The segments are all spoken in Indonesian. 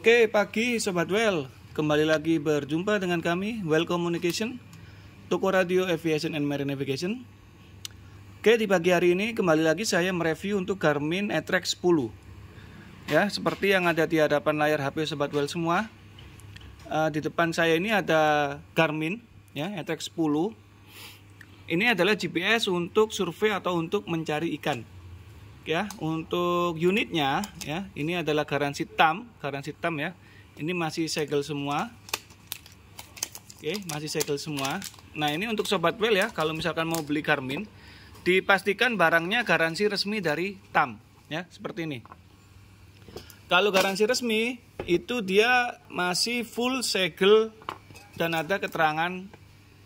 Oke, pagi Sobat Well. Kembali lagi berjumpa dengan kami, Well Communication, Toko Radio Aviation and Marine Navigation. Oke, di pagi hari ini kembali lagi saya mereview untuk Garmin etrex 10. Ya, seperti yang ada di hadapan layar HP Sobat Well semua. Uh, di depan saya ini ada Garmin, ya, etrex 10. Ini adalah GPS untuk survei atau untuk mencari ikan ya untuk unitnya ya ini adalah garansi tam garansi tam ya ini masih segel semua oke masih segel semua nah ini untuk sobat well ya kalau misalkan mau beli Garmin dipastikan barangnya garansi resmi dari tam ya seperti ini kalau garansi resmi itu dia masih full segel dan ada keterangan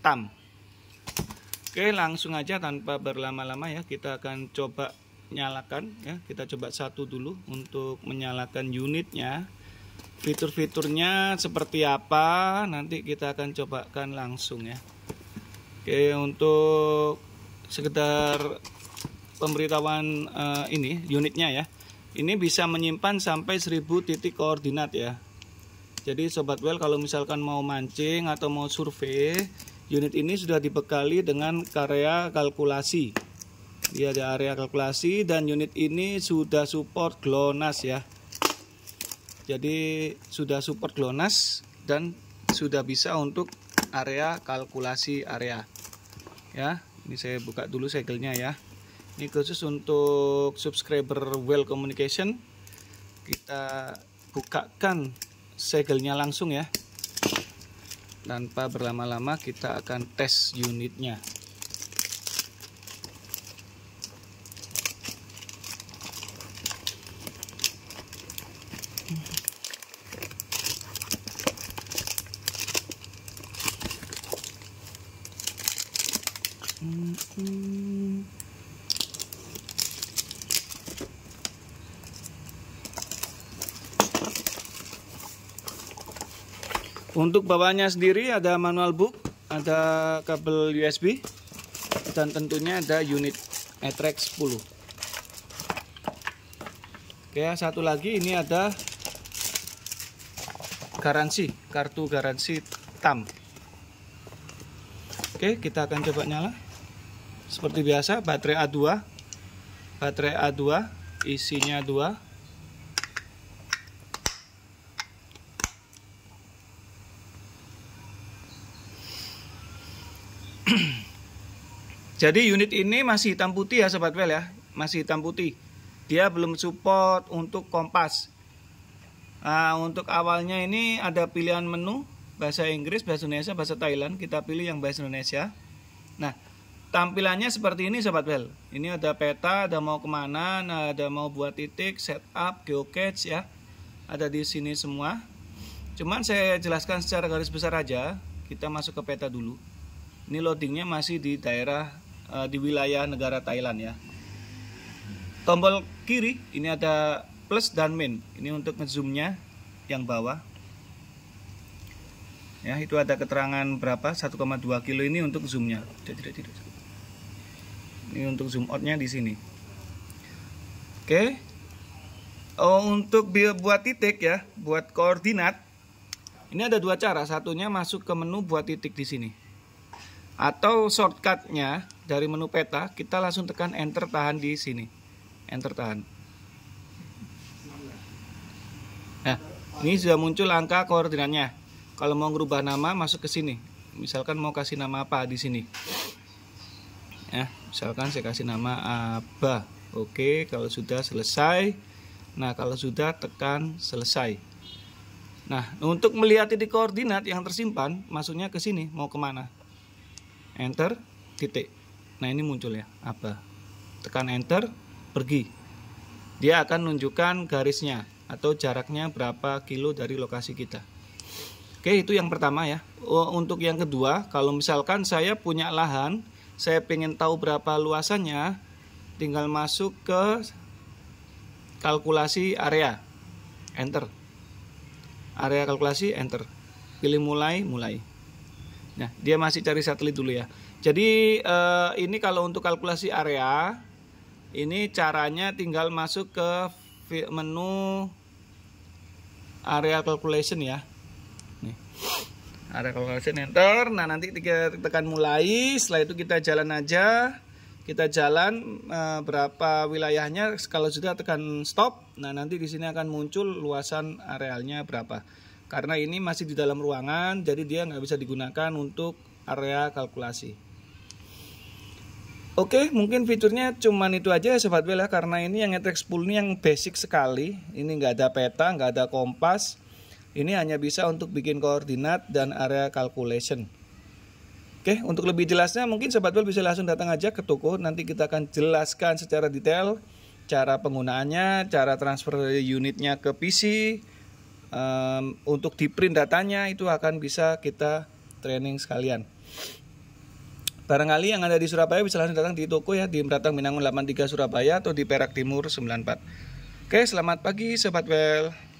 tam Oke, langsung aja tanpa berlama-lama ya, kita akan coba nyalakan ya kita coba satu dulu untuk menyalakan unitnya fitur-fiturnya seperti apa nanti kita akan cobakan langsung ya oke untuk sekedar pemberitahuan uh, ini unitnya ya ini bisa menyimpan sampai 1000 titik koordinat ya jadi sobat well kalau misalkan mau mancing atau mau survei unit ini sudah dibekali dengan karya kalkulasi dia di area kalkulasi dan unit ini sudah support GLONASS ya jadi sudah support GLONASS dan sudah bisa untuk area kalkulasi area ya ini saya buka dulu segelnya ya ini khusus untuk subscriber well communication kita bukakan segelnya langsung ya tanpa berlama-lama kita akan tes unitnya Untuk bawahnya sendiri ada manual book, ada kabel USB, dan tentunya ada unit Etrex 10. Oke, satu lagi ini ada garansi, kartu garansi TAM. Oke, kita akan coba nyala seperti biasa baterai A2 baterai A2 isinya 2 jadi unit ini masih hitam putih ya sobat well ya masih hitam putih dia belum support untuk kompas nah, untuk awalnya ini ada pilihan menu bahasa Inggris bahasa Indonesia bahasa Thailand kita pilih yang bahasa Indonesia tampilannya seperti ini sobat bel ini ada peta ada mau kemana nah ada mau buat titik setup geocache ya ada di sini semua cuman saya jelaskan secara garis besar aja kita masuk ke peta dulu ini loadingnya masih di daerah eh, di wilayah negara Thailand ya tombol kiri ini ada plus dan min ini untuk ngezoomnya yang bawah ya itu ada keterangan berapa 1,2 kilo ini untuk zoomnya tidak tidak tidak ini untuk zoom outnya di sini oke okay. oh, untuk buat titik ya buat koordinat ini ada dua cara satunya masuk ke menu buat titik di sini atau shortcutnya dari menu peta kita langsung tekan enter tahan di sini enter tahan nah ini sudah muncul angka koordinatnya kalau mau merubah nama masuk ke sini misalkan mau kasih nama apa di sini ya misalkan saya kasih nama Abah oke kalau sudah selesai nah kalau sudah tekan selesai nah untuk melihat titik koordinat yang tersimpan masuknya ke sini mau kemana enter titik nah ini muncul ya Abah tekan enter pergi dia akan menunjukkan garisnya atau jaraknya berapa kilo dari lokasi kita Oke, itu yang pertama ya. Oh, untuk yang kedua, kalau misalkan saya punya lahan saya pengen tahu berapa luasannya tinggal masuk ke kalkulasi area enter area kalkulasi enter pilih mulai mulai nah dia masih cari satelit dulu ya jadi eh, ini kalau untuk kalkulasi area ini caranya tinggal masuk ke menu area calculation ya nih ada calculation enter nah nanti kita tekan mulai setelah itu kita jalan aja kita jalan eh, berapa wilayahnya kalau sudah tekan stop nah nanti di sini akan muncul luasan arealnya berapa karena ini masih di dalam ruangan jadi dia nggak bisa digunakan untuk area kalkulasi Oke, mungkin fiturnya cuman itu aja ya Sobat Bel karena ini yang Etex 10 ini yang basic sekali. Ini nggak ada peta, nggak ada kompas, ini hanya bisa untuk bikin koordinat dan area calculation. Oke, untuk lebih jelasnya mungkin Sobat Bel bisa langsung datang aja ke toko. Nanti kita akan jelaskan secara detail cara penggunaannya, cara transfer unitnya ke PC, um, untuk di print datanya itu akan bisa kita training sekalian. Barangkali yang ada di Surabaya bisa langsung datang di toko ya di Meratang Minangun 83 Surabaya atau di Perak Timur 94. Oke, selamat pagi Sobat Well.